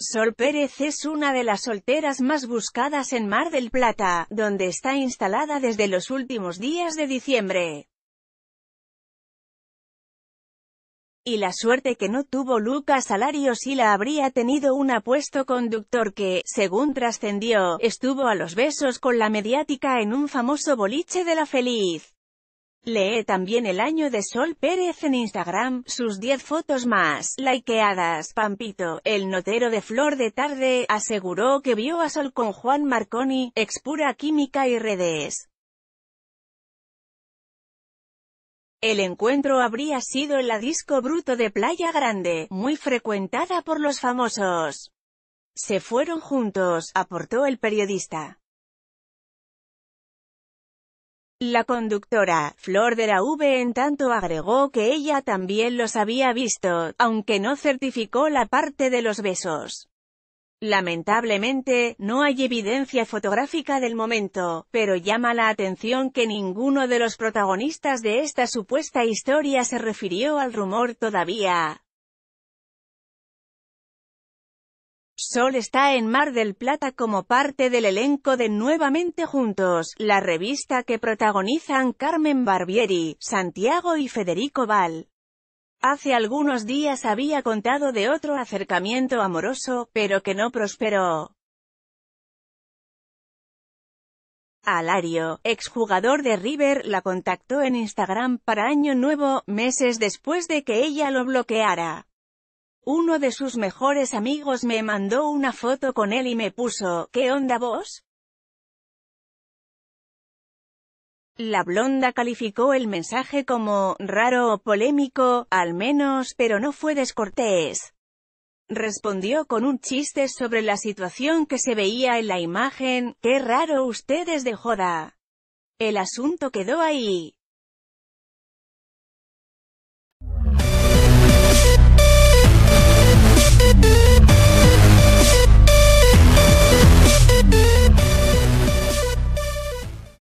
Sol Pérez es una de las solteras más buscadas en Mar del Plata, donde está instalada desde los últimos días de diciembre. Y la suerte que no tuvo Lucas Salarios y la habría tenido un apuesto conductor que, según trascendió, estuvo a los besos con la mediática en un famoso boliche de la feliz. Lee también el año de Sol Pérez en Instagram, sus 10 fotos más likeadas. Pampito, el notero de Flor de Tarde, aseguró que vio a Sol con Juan Marconi, expura química y redes. El encuentro habría sido en la disco Bruto de Playa Grande, muy frecuentada por los famosos. Se fueron juntos, aportó el periodista. La conductora, Flor de la V en tanto agregó que ella también los había visto, aunque no certificó la parte de los besos. Lamentablemente, no hay evidencia fotográfica del momento, pero llama la atención que ninguno de los protagonistas de esta supuesta historia se refirió al rumor todavía. Sol está en Mar del Plata como parte del elenco de Nuevamente Juntos, la revista que protagonizan Carmen Barbieri, Santiago y Federico Val. Hace algunos días había contado de otro acercamiento amoroso, pero que no prosperó. Alario, exjugador de River, la contactó en Instagram para Año Nuevo, meses después de que ella lo bloqueara. Uno de sus mejores amigos me mandó una foto con él y me puso, ¿qué onda vos? La blonda calificó el mensaje como, raro o polémico, al menos, pero no fue descortés. Respondió con un chiste sobre la situación que se veía en la imagen, qué raro ustedes de joda. El asunto quedó ahí.